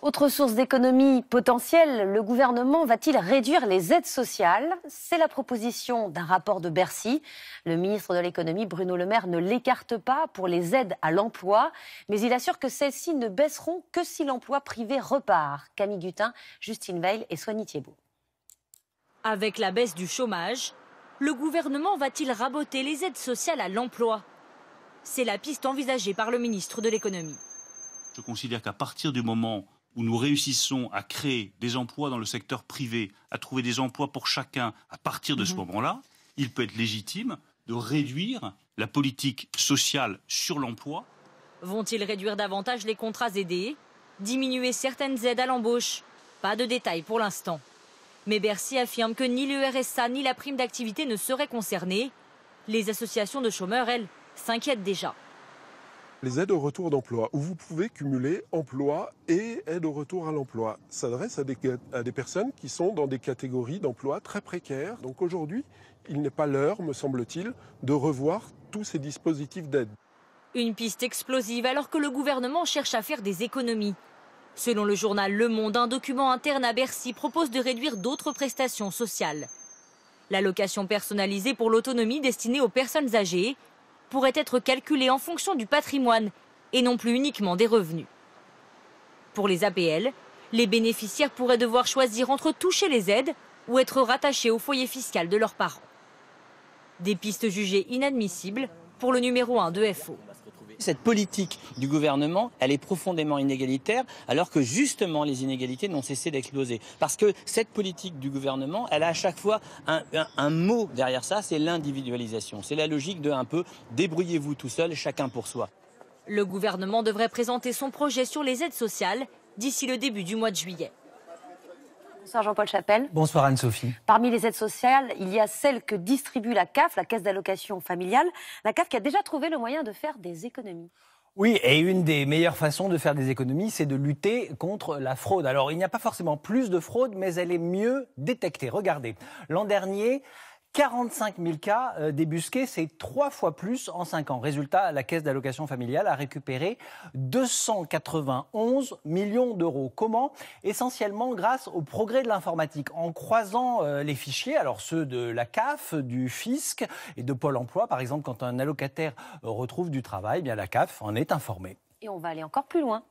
Autre source d'économie potentielle, le gouvernement va-t-il réduire les aides sociales C'est la proposition d'un rapport de Bercy. Le ministre de l'économie, Bruno Le Maire, ne l'écarte pas pour les aides à l'emploi, mais il assure que celles-ci ne baisseront que si l'emploi privé repart. Camille Gutin, Justine Veil et Soigny Thiebaud. Avec la baisse du chômage, le gouvernement va-t-il raboter les aides sociales à l'emploi C'est la piste envisagée par le ministre de l'économie. Je considère qu'à partir du moment où nous réussissons à créer des emplois dans le secteur privé, à trouver des emplois pour chacun à partir de ce mhm. moment-là, il peut être légitime de réduire la politique sociale sur l'emploi. Vont-ils réduire davantage les contrats aidés Diminuer certaines aides à l'embauche Pas de détails pour l'instant. Mais Bercy affirme que ni le ni la prime d'activité ne seraient concernés. Les associations de chômeurs, elles, s'inquiètent déjà. Les aides au retour d'emploi, où vous pouvez cumuler emploi et aide au retour à l'emploi, s'adressent à des, à des personnes qui sont dans des catégories d'emploi très précaires. Donc aujourd'hui, il n'est pas l'heure, me semble-t-il, de revoir tous ces dispositifs d'aide. Une piste explosive alors que le gouvernement cherche à faire des économies. Selon le journal Le Monde, un document interne à Bercy propose de réduire d'autres prestations sociales. L'allocation personnalisée pour l'autonomie destinée aux personnes âgées, pourraient être calculé en fonction du patrimoine et non plus uniquement des revenus. Pour les APL, les bénéficiaires pourraient devoir choisir entre toucher les aides ou être rattachés au foyer fiscal de leurs parents. Des pistes jugées inadmissibles pour le numéro 1 de FO. Cette politique du gouvernement, elle est profondément inégalitaire, alors que justement les inégalités n'ont cessé d'exploser. Parce que cette politique du gouvernement, elle a à chaque fois un, mot derrière ça, c'est l'individualisation. C'est la logique de un peu débrouillez-vous tout seul, chacun pour soi. Le gouvernement devrait présenter son projet sur les aides sociales d'ici le début du mois de juillet. Bonsoir Jean-Paul Chapelle. Bonsoir Anne-Sophie. Parmi les aides sociales, il y a celle que distribue la CAF, la Caisse d'allocation familiale. La CAF qui a déjà trouvé le moyen de faire des économies. Oui, et une des meilleures façons de faire des économies, c'est de lutter contre la fraude. Alors, il n'y a pas forcément plus de fraude, mais elle est mieux détectée. Regardez, l'an dernier, 45 000 cas euh, débusqués, c'est trois fois plus en cinq ans. Résultat, la caisse d'allocation familiale a récupéré 291 millions d'euros. Comment Essentiellement grâce au progrès de l'informatique, en croisant euh, les fichiers, alors ceux de la CAF, du fisc et de Pôle Emploi, par exemple, quand un allocataire euh, retrouve du travail, eh bien la CAF en est informée. Et on va aller encore plus loin.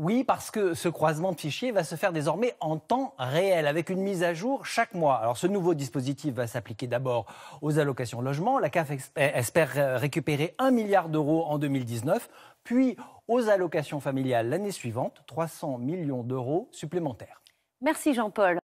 Oui, parce que ce croisement de fichiers va se faire désormais en temps réel, avec une mise à jour chaque mois. Alors ce nouveau dispositif va s'appliquer d'abord aux allocations logement. La CAF eh, espère récupérer 1 milliard d'euros en 2019, puis aux allocations familiales l'année suivante, 300 millions d'euros supplémentaires. Merci Jean-Paul.